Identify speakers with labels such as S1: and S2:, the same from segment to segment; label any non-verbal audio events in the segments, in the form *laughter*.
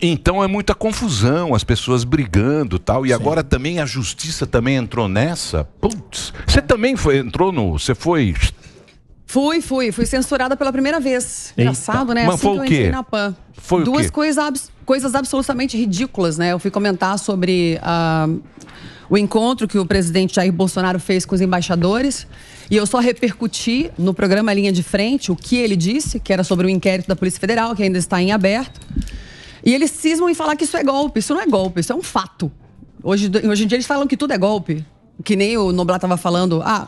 S1: Então é muita confusão, as pessoas brigando tal. E Sim. agora também a justiça também entrou nessa. Putz, você também foi, entrou no. Você foi.
S2: Fui, fui. Fui censurada pela primeira vez. Engraçado, né? Mas assim foi o quê? na PAN. Foi Duas coisas, abs coisas absolutamente ridículas, né? Eu fui comentar sobre uh, o encontro que o presidente Jair Bolsonaro fez com os embaixadores. E eu só repercuti no programa Linha de Frente o que ele disse, que era sobre o inquérito da Polícia Federal, que ainda está em aberto. E eles cismam em falar que isso é golpe. Isso não é golpe, isso é um fato. Hoje, hoje em dia eles falam que tudo é golpe. Que nem o Noblat estava falando. Ah,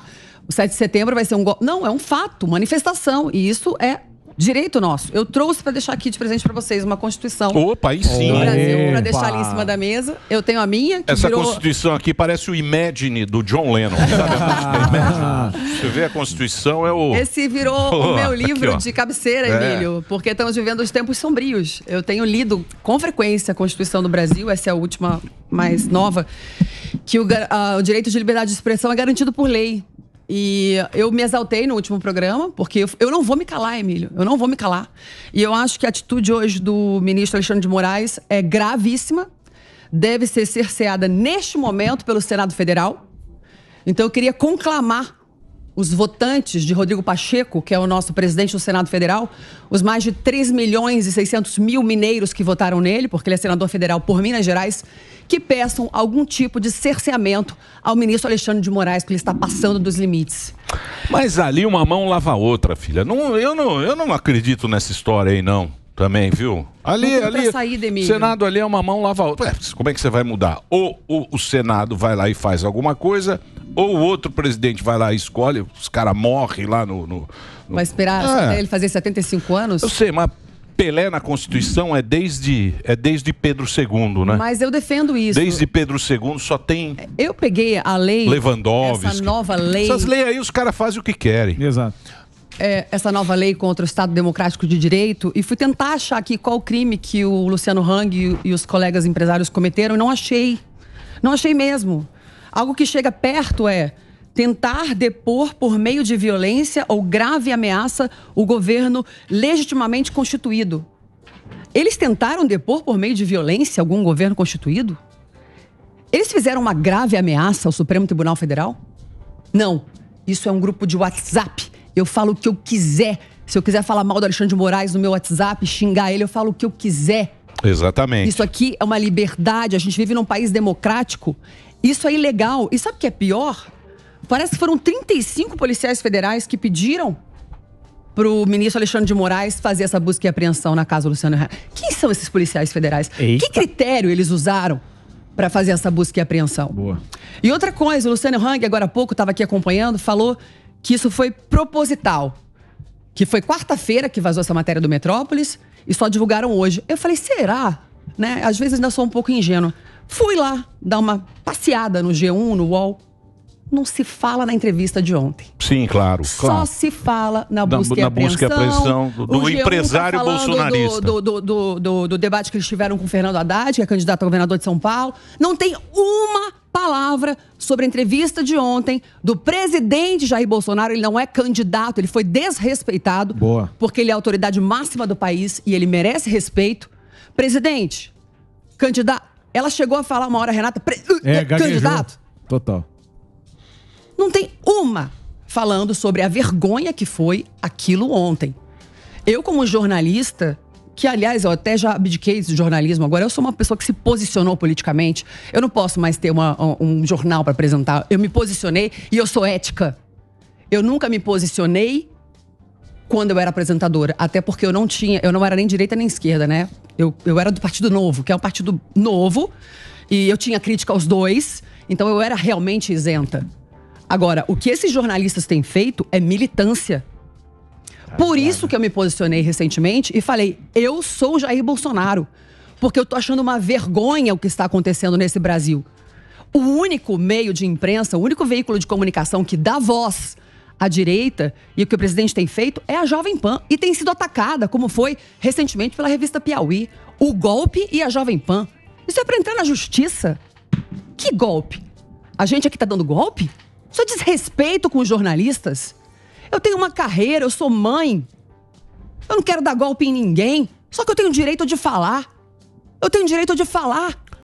S2: o 7 de setembro vai ser um golpe. Não, é um fato, manifestação. E isso é direito nosso. Eu trouxe para deixar aqui de presente para vocês uma Constituição. Opa, aí sim. Do Brasil, para deixar ali em cima da mesa. Eu tenho a minha. Essa virou...
S1: Constituição aqui parece o Imagine do John Lennon. Sabe? *laughs* Você vê, a Constituição é o. Esse
S2: virou oh, o meu livro aqui, de cabeceira, é. Emílio, porque estamos vivendo os tempos sombrios. Eu tenho lido com frequência a Constituição do Brasil, essa é a última mais nova, que o, o direito de liberdade de expressão é garantido por lei. E eu me exaltei no último programa, porque eu, eu não vou me calar, Emílio. Eu não vou me calar. E eu acho que a atitude hoje do ministro Alexandre de Moraes é gravíssima. Deve ser cerceada neste momento pelo Senado Federal. Então eu queria conclamar os votantes de Rodrigo Pacheco, que é o nosso presidente do Senado Federal, os mais de 3 milhões e 600 mil mineiros que votaram nele, porque ele é senador federal por Minas Gerais, que peçam algum tipo de cerceamento ao ministro Alexandre de Moraes, porque ele está passando dos limites.
S1: Mas ali uma mão lava a outra, filha. Não, eu, não, eu não acredito nessa história aí, não também, viu? Ali, ali. o Senado ali é uma mão lava a outra. como é que você vai mudar? Ou, ou, o Senado vai lá e faz alguma coisa, ou o outro presidente vai lá e escolhe, os caras morrem lá no. no, no... Vai esperar ah, até ele
S2: fazer 75 anos?
S1: Eu sei, mas Pelé na Constituição é desde, é desde Pedro II, né? Mas
S2: eu defendo isso.
S1: Desde Pedro II só tem.
S2: Eu peguei a lei. Lewandowski. Essa nova lei. Essas
S1: leis aí os caras fazem o que querem. Exato.
S2: É, essa nova lei contra o Estado Democrático de Direito e fui tentar achar aqui qual crime que o Luciano Hang e os colegas empresários cometeram e não achei. Não achei mesmo. Algo que chega perto é tentar depor por meio de violência ou grave ameaça o governo legitimamente constituído. Eles tentaram depor por meio de violência algum governo constituído? Eles fizeram uma grave ameaça ao Supremo Tribunal Federal? Não. Isso é um grupo de WhatsApp. Eu falo o que eu quiser. Se eu quiser falar mal do Alexandre de Moraes no meu WhatsApp, xingar ele, eu falo o que eu quiser.
S1: Exatamente. Isso
S2: aqui é uma liberdade. A gente vive num país democrático. Isso é ilegal. E sabe o que é pior? Parece que foram 35 policiais federais que pediram para o ministro Alexandre de Moraes fazer essa busca e apreensão na casa do Luciano Huck. Quem são esses policiais federais? Eita. Que critério eles usaram para fazer essa busca e apreensão? Boa. E outra coisa, o Luciano Hang, agora há pouco, estava aqui acompanhando, falou que isso foi proposital. Que foi quarta-feira que vazou essa matéria do Metrópolis e só divulgaram hoje. Eu falei, será? Né? Às vezes ainda sou um pouco ingênua. Fui lá dar uma passeada no G1, no UOL. Não se fala na entrevista de ontem.
S1: Sim, claro. Só claro.
S2: se fala na busca na, e apreensão. Na busca e apreensão tá do, do empresário tá bolsonarista. Do, do, do, debate que eles tiveram com o Fernando Haddad, que é candidato a governador de São Paulo. Não tem uma palavra sobre a entrevista de ontem do presidente Jair Bolsonaro. Ele não é candidato, ele foi desrespeitado. Boa. Porque ele é a autoridade máxima do país e ele merece respeito. Presidente, candidato, ela chegou a falar uma hora, Renata, pre...
S1: Uh, é, é candidato. Total.
S2: Não tem uma falando sobre a vergonha que foi aquilo ontem. Eu, como jornalista, que aliás eu até já abdiquei do jornalismo, agora eu sou uma pessoa que se posicionou politicamente. Eu não posso mais ter uma, um jornal para apresentar. Eu me posicionei e eu sou ética. Eu nunca me posicionei quando eu era apresentadora, até porque eu não tinha, eu não era nem direita nem esquerda, né? Eu, eu era do Partido Novo, que é um partido novo, e eu tinha crítica aos dois, então eu era realmente isenta. Agora, o que esses jornalistas têm feito é militância. Por isso que eu me posicionei recentemente e falei: eu sou Jair Bolsonaro, porque eu tô achando uma vergonha o que está acontecendo nesse Brasil. O único meio de imprensa, o único veículo de comunicação que dá voz a direita e o que o presidente tem feito é a Jovem Pan. E tem sido atacada, como foi recentemente pela revista Piauí. O golpe e a Jovem Pan. Isso é para entrar na justiça? Que golpe? A gente aqui tá dando golpe? Isso é desrespeito com os jornalistas? Eu tenho uma carreira, eu sou mãe. Eu não quero dar golpe em ninguém. Só que eu tenho direito de falar. Eu tenho direito de falar.